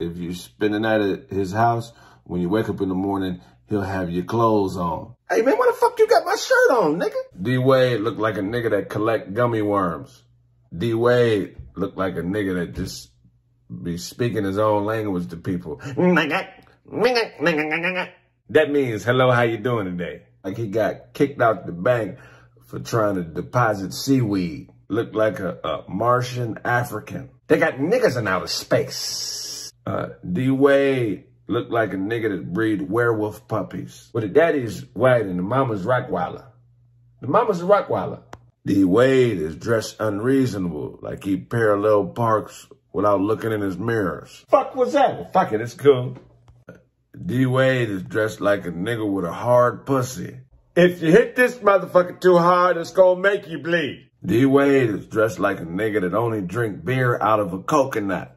If you spend the night at his house, when you wake up in the morning, he'll have your clothes on. Hey, man, why the fuck you got my shirt on, nigga? D-Wade looked like a nigga that collect gummy worms. D-Wade looked like a nigga that just be speaking his own language to people. That means, hello, how you doing today? Like he got kicked out the bank for trying to deposit seaweed. Looked like a, a Martian African. They got niggas in outer space. Uh, D-Wade looked like a nigga that breed werewolf puppies. But the daddy's white and the mama's Rockwiler. The mama's a Rockwiler. D-Wade is dressed unreasonable, like he parallel parks without looking in his mirrors. Fuck was that? Well, fuck it, it's cool. D-Wade is dressed like a nigga with a hard pussy. If you hit this motherfucker too hard, it's gonna make you bleed. D-Wade is dressed like a nigga that only drink beer out of a coconut.